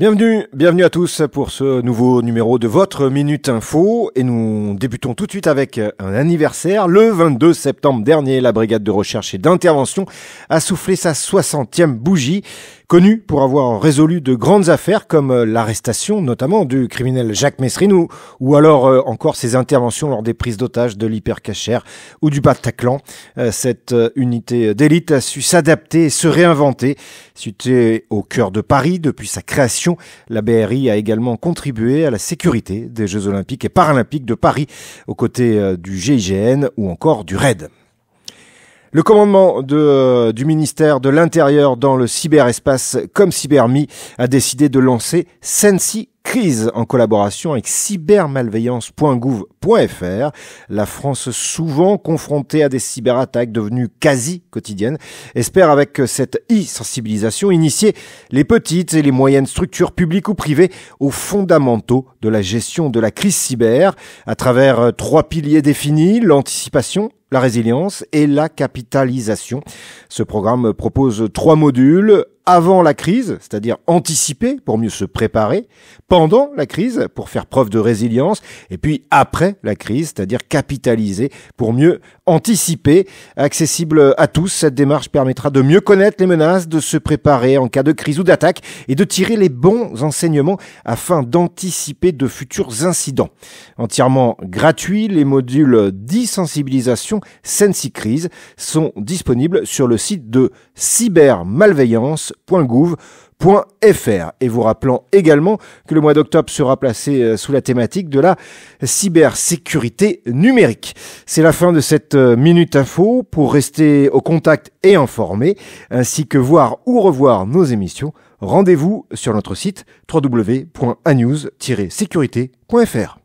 Bienvenue, bienvenue à tous pour ce nouveau numéro de votre Minute Info et nous débutons tout de suite avec un anniversaire. Le 22 septembre dernier, la brigade de recherche et d'intervention a soufflé sa 60e bougie connu pour avoir résolu de grandes affaires comme euh, l'arrestation notamment du criminel Jacques Messrine ou, alors euh, encore ses interventions lors des prises d'otages de l'hypercachère ou du Bataclan. Euh, cette unité d'élite a su s'adapter et se réinventer. Située au cœur de Paris depuis sa création, la BRI a également contribué à la sécurité des Jeux olympiques et paralympiques de Paris aux côtés du GIGN ou encore du RAID. Le commandement euh, du ministère de l'Intérieur dans le cyberespace comme CyberMe a décidé de lancer Sensi Crise en collaboration avec cybermalveillance.gouv.fr. La France, souvent confrontée à des cyberattaques devenues quasi quotidiennes, espère avec cette e-sensibilisation initier les petites et les moyennes structures publiques ou privées aux fondamentaux de la gestion de la crise cyber à travers euh, trois piliers définis, l'anticipation, la résilience et la capitalisation. Ce programme propose trois modules avant la crise, c'est-à-dire anticiper pour mieux se préparer, pendant la crise pour faire preuve de résilience, et puis après la crise, c'est-à-dire capitaliser pour mieux anticiper. Accessible à tous, cette démarche permettra de mieux connaître les menaces, de se préparer en cas de crise ou d'attaque, et de tirer les bons enseignements afin d'anticiper de futurs incidents. Entièrement gratuit, les modules disensibilisation Sensi sont disponibles sur le site de cybermalveillance.gouv.fr et vous rappelant également que le mois d'octobre sera placé euh, sous la thématique de la cybersécurité numérique. C'est la fin de cette euh, minute info pour rester au contact et informé ainsi que voir ou revoir nos émissions rendez-vous sur notre site www.anews-sécurité.fr.